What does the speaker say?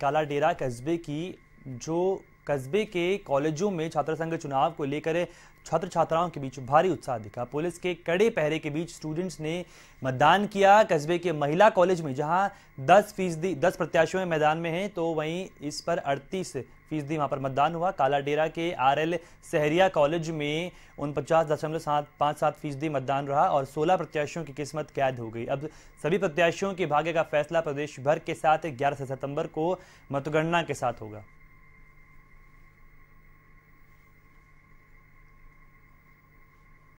काला डेरा कस्बे की जो कस्बे के कॉलेजों में छात्र संघ चुनाव को लेकर छात्र छात्राओं के बीच भारी उत्साह दिखा पुलिस के कड़े पहरे के बीच स्टूडेंट्स ने मतदान किया कस्बे के महिला कॉलेज में जहां 10 फीसदी दस प्रत्याशियों में मैदान में हैं तो वहीं इस पर 38 फीसदी वहां पर मतदान हुआ काला डेरा के आरएल सहरिया कॉलेज में उन पचास दशमलव सात पाँच सात फीसदी मतदान रहा और 16 प्रत्याशियों की किस्मत कैद हो गई अब सभी प्रत्याशियों के भाग्य का फैसला प्रदेश भर के साथ ग्यारह सितंबर को मतगणना के साथ होगा